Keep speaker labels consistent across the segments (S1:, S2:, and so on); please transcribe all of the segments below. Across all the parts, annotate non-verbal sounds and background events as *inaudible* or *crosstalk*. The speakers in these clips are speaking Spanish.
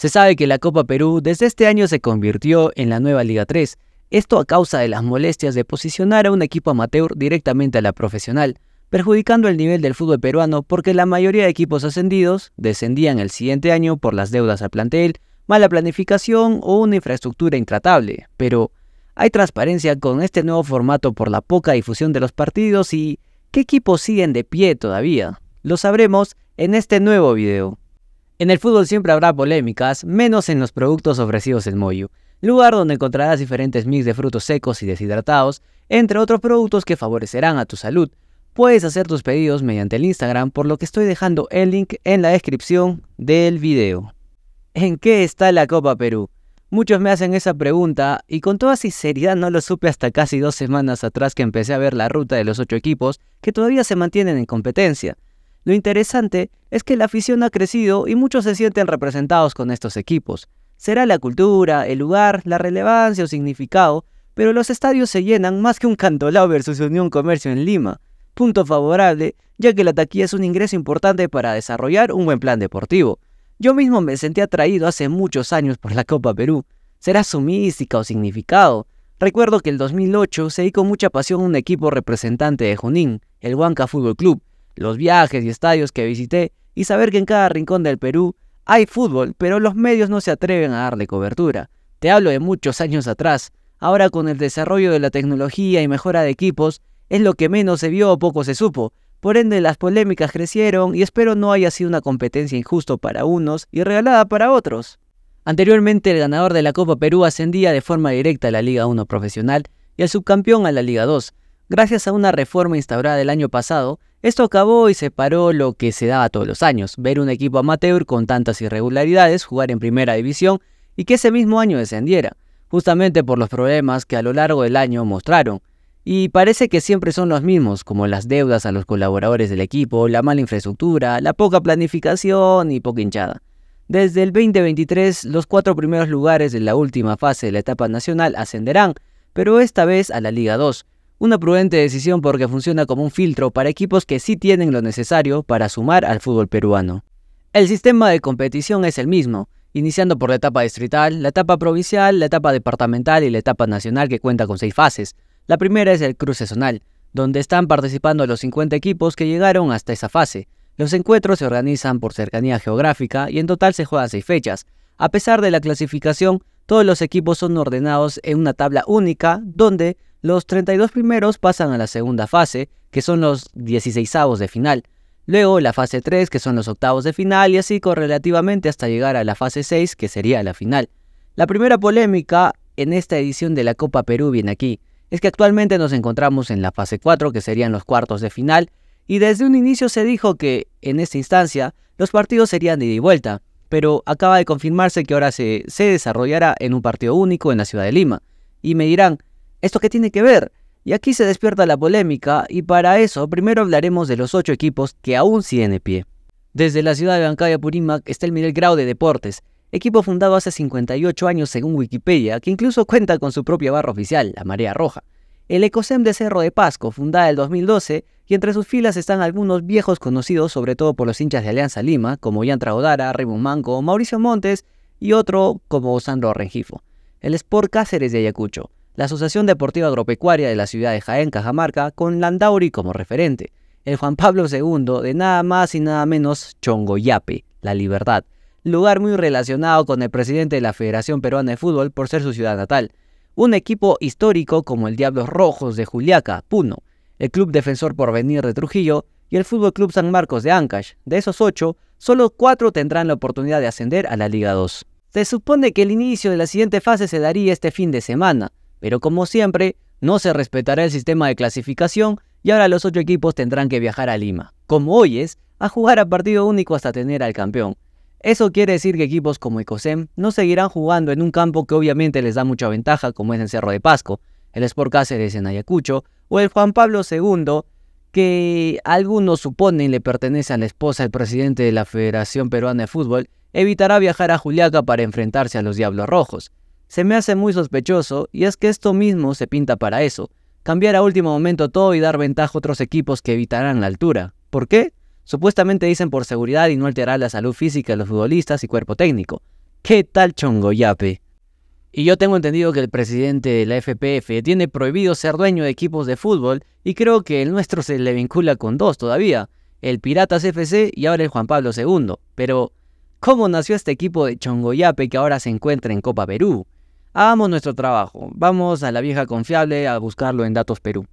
S1: Se sabe que la Copa Perú desde este año se convirtió en la nueva Liga 3, esto a causa de las molestias de posicionar a un equipo amateur directamente a la profesional, perjudicando el nivel del fútbol peruano porque la mayoría de equipos ascendidos descendían el siguiente año por las deudas al plantel, mala planificación o una infraestructura intratable, pero hay transparencia con este nuevo formato por la poca difusión de los partidos y qué equipos siguen de pie todavía. Lo sabremos en este nuevo video. En el fútbol siempre habrá polémicas, menos en los productos ofrecidos en Moyo, lugar donde encontrarás diferentes mix de frutos secos y deshidratados, entre otros productos que favorecerán a tu salud. Puedes hacer tus pedidos mediante el Instagram, por lo que estoy dejando el link en la descripción del video. ¿En qué está la Copa Perú? Muchos me hacen esa pregunta y con toda sinceridad no lo supe hasta casi dos semanas atrás que empecé a ver la ruta de los ocho equipos que todavía se mantienen en competencia. Lo interesante es que la afición ha crecido y muchos se sienten representados con estos equipos. Será la cultura, el lugar, la relevancia o significado, pero los estadios se llenan más que un cantolao versus Unión Comercio en Lima. Punto favorable, ya que la taquilla es un ingreso importante para desarrollar un buen plan deportivo. Yo mismo me sentí atraído hace muchos años por la Copa Perú. Será su mística o significado. Recuerdo que el 2008 seguí con mucha pasión un equipo representante de Junín, el Huanca Fútbol Club, los viajes y estadios que visité y saber que en cada rincón del Perú hay fútbol, pero los medios no se atreven a darle cobertura. Te hablo de muchos años atrás. Ahora con el desarrollo de la tecnología y mejora de equipos, es lo que menos se vio o poco se supo. Por ende, las polémicas crecieron y espero no haya sido una competencia injusto para unos y regalada para otros. Anteriormente, el ganador de la Copa Perú ascendía de forma directa a la Liga 1 profesional y el subcampeón a la Liga 2. Gracias a una reforma instaurada el año pasado, esto acabó y separó lo que se daba todos los años, ver un equipo amateur con tantas irregularidades jugar en primera división y que ese mismo año descendiera, justamente por los problemas que a lo largo del año mostraron. Y parece que siempre son los mismos, como las deudas a los colaboradores del equipo, la mala infraestructura, la poca planificación y poca hinchada. Desde el 2023, los cuatro primeros lugares de la última fase de la etapa nacional ascenderán, pero esta vez a la Liga 2, una prudente decisión porque funciona como un filtro para equipos que sí tienen lo necesario para sumar al fútbol peruano. El sistema de competición es el mismo, iniciando por la etapa distrital, la etapa provincial, la etapa departamental y la etapa nacional que cuenta con seis fases. La primera es el cruce zonal, donde están participando los 50 equipos que llegaron hasta esa fase. Los encuentros se organizan por cercanía geográfica y en total se juegan seis fechas. A pesar de la clasificación, todos los equipos son ordenados en una tabla única donde los 32 primeros pasan a la segunda fase, que son los 16 de final. Luego la fase 3, que son los octavos de final, y así correlativamente hasta llegar a la fase 6, que sería la final. La primera polémica en esta edición de la Copa Perú viene aquí. Es que actualmente nos encontramos en la fase 4, que serían los cuartos de final, y desde un inicio se dijo que, en esta instancia, los partidos serían de ida y vuelta, pero acaba de confirmarse que ahora se, se desarrollará en un partido único en la ciudad de Lima. Y me dirán, ¿Esto qué tiene que ver? Y aquí se despierta la polémica y para eso primero hablaremos de los ocho equipos que aún siguen de pie. Desde la ciudad de Bancaya Purímac está el Miguel Grau de Deportes, equipo fundado hace 58 años según Wikipedia, que incluso cuenta con su propia barra oficial, la Marea Roja. El Ecosem de Cerro de Pasco, fundada en el 2012, y entre sus filas están algunos viejos conocidos, sobre todo por los hinchas de Alianza Lima, como Ian Traodara, Raymond Manco, Mauricio Montes y otro como Sandro Rengifo. El Sport Cáceres de Ayacucho, la Asociación Deportiva Agropecuaria de la ciudad de Jaén, Cajamarca, con Landauri como referente, el Juan Pablo II de nada más y nada menos Chongoyape, La Libertad, lugar muy relacionado con el presidente de la Federación Peruana de Fútbol por ser su ciudad natal, un equipo histórico como el Diablos Rojos de Juliaca, Puno, el Club Defensor Porvenir de Trujillo y el Fútbol Club San Marcos de Ancash. De esos ocho, solo cuatro tendrán la oportunidad de ascender a la Liga 2. Se supone que el inicio de la siguiente fase se daría este fin de semana, pero como siempre, no se respetará el sistema de clasificación y ahora los ocho equipos tendrán que viajar a Lima, como hoy es, a jugar a partido único hasta tener al campeón. Eso quiere decir que equipos como Ecosem no seguirán jugando en un campo que obviamente les da mucha ventaja, como es el Cerro de Pasco, el Sport Cáceres en Ayacucho o el Juan Pablo II, que algunos suponen le pertenece a la esposa del presidente de la Federación Peruana de Fútbol, evitará viajar a Juliaca para enfrentarse a los Diablos Rojos se me hace muy sospechoso y es que esto mismo se pinta para eso, cambiar a último momento todo y dar ventaja a otros equipos que evitarán la altura. ¿Por qué? Supuestamente dicen por seguridad y no alterar la salud física de los futbolistas y cuerpo técnico. ¿Qué tal chongoyape? Y yo tengo entendido que el presidente de la FPF tiene prohibido ser dueño de equipos de fútbol y creo que el nuestro se le vincula con dos todavía, el Piratas FC y ahora el Juan Pablo II. Pero, ¿cómo nació este equipo de chongoyape que ahora se encuentra en Copa Perú? Hagamos nuestro trabajo, vamos a la vieja confiable a buscarlo en Datos Perú.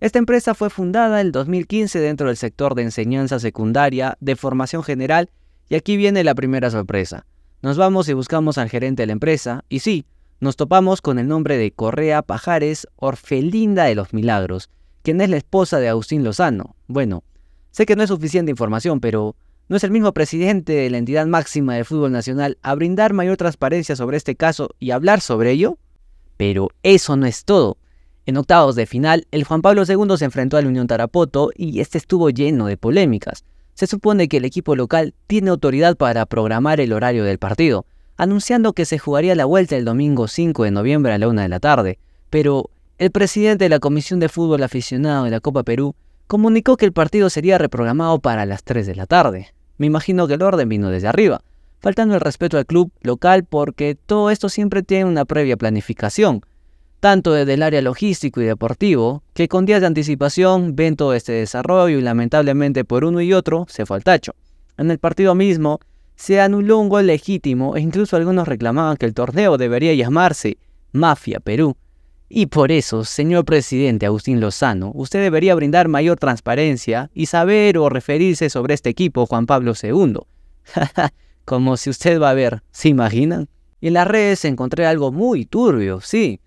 S1: Esta empresa fue fundada en el 2015 dentro del sector de enseñanza secundaria, de formación general, y aquí viene la primera sorpresa. Nos vamos y buscamos al gerente de la empresa, y sí, nos topamos con el nombre de Correa Pajares, Orfelinda de los Milagros, quien es la esposa de Agustín Lozano. Bueno, sé que no es suficiente información, pero no es el mismo presidente de la entidad máxima de fútbol nacional a brindar mayor transparencia sobre este caso y hablar sobre ello? Pero eso no es todo. En octavos de final, el Juan Pablo II se enfrentó al Unión Tarapoto y este estuvo lleno de polémicas. Se supone que el equipo local tiene autoridad para programar el horario del partido, anunciando que se jugaría la vuelta el domingo 5 de noviembre a la una de la tarde, pero el presidente de la Comisión de Fútbol Aficionado de la Copa Perú comunicó que el partido sería reprogramado para las 3 de la tarde. Me imagino que el orden vino desde arriba, faltando el respeto al club local porque todo esto siempre tiene una previa planificación, tanto desde el área logístico y deportivo, que con días de anticipación ven todo este desarrollo y lamentablemente por uno y otro se fue al tacho. En el partido mismo se anuló un gol legítimo e incluso algunos reclamaban que el torneo debería llamarse Mafia Perú, y por eso, señor presidente Agustín Lozano, usted debería brindar mayor transparencia y saber o referirse sobre este equipo Juan Pablo II. *laughs* Como si usted va a ver, ¿se imaginan? Y en las redes encontré algo muy turbio, sí.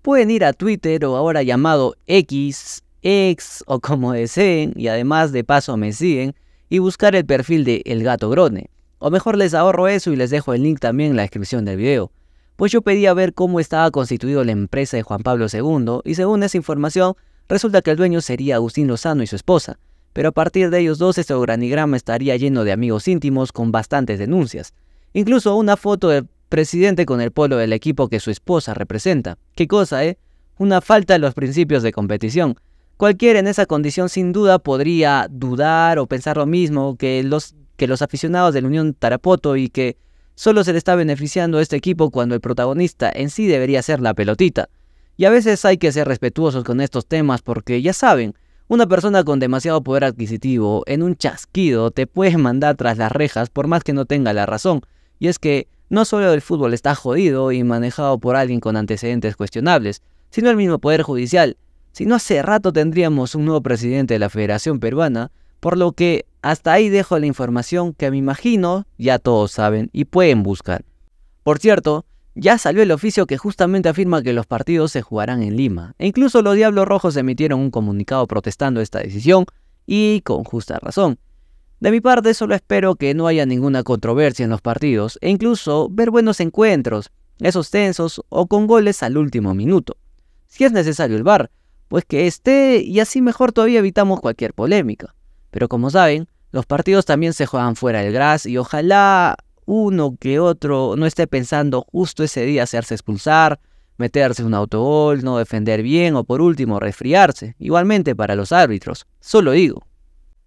S1: Pueden ir a Twitter o ahora llamado X, X o como deseen, y además de paso me siguen, y buscar el perfil de El Gato Grone. O mejor les ahorro eso y les dejo el link también en la descripción del video pues yo pedía ver cómo estaba constituido la empresa de Juan Pablo II y según esa información, resulta que el dueño sería Agustín Lozano y su esposa, pero a partir de ellos dos este organigrama estaría lleno de amigos íntimos con bastantes denuncias. Incluso una foto del presidente con el polo del equipo que su esposa representa. ¿Qué cosa, eh? Una falta de los principios de competición. Cualquiera en esa condición sin duda podría dudar o pensar lo mismo que los, que los aficionados de la Unión Tarapoto y que Solo se le está beneficiando a este equipo cuando el protagonista en sí debería ser la pelotita. Y a veces hay que ser respetuosos con estos temas porque ya saben, una persona con demasiado poder adquisitivo en un chasquido te puede mandar tras las rejas por más que no tenga la razón. Y es que no solo el fútbol está jodido y manejado por alguien con antecedentes cuestionables, sino el mismo poder judicial. Si no hace rato tendríamos un nuevo presidente de la Federación Peruana por lo que hasta ahí dejo la información que me imagino ya todos saben y pueden buscar. Por cierto, ya salió el oficio que justamente afirma que los partidos se jugarán en Lima, e incluso los Diablos Rojos emitieron un comunicado protestando esta decisión, y con justa razón. De mi parte solo espero que no haya ninguna controversia en los partidos, e incluso ver buenos encuentros, esos tensos o con goles al último minuto. Si es necesario el bar, pues que esté y así mejor todavía evitamos cualquier polémica. Pero como saben, los partidos también se juegan fuera del gras y ojalá uno que otro no esté pensando justo ese día hacerse expulsar, meterse un autogol, no defender bien o por último resfriarse, igualmente para los árbitros, solo digo.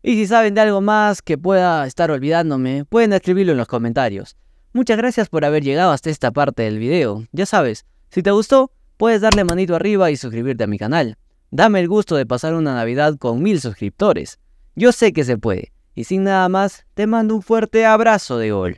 S1: Y si saben de algo más que pueda estar olvidándome, pueden escribirlo en los comentarios. Muchas gracias por haber llegado hasta esta parte del video. Ya sabes, si te gustó, puedes darle manito arriba y suscribirte a mi canal. Dame el gusto de pasar una Navidad con mil suscriptores. Yo sé que se puede. Y sin nada más, te mando un fuerte abrazo de gol.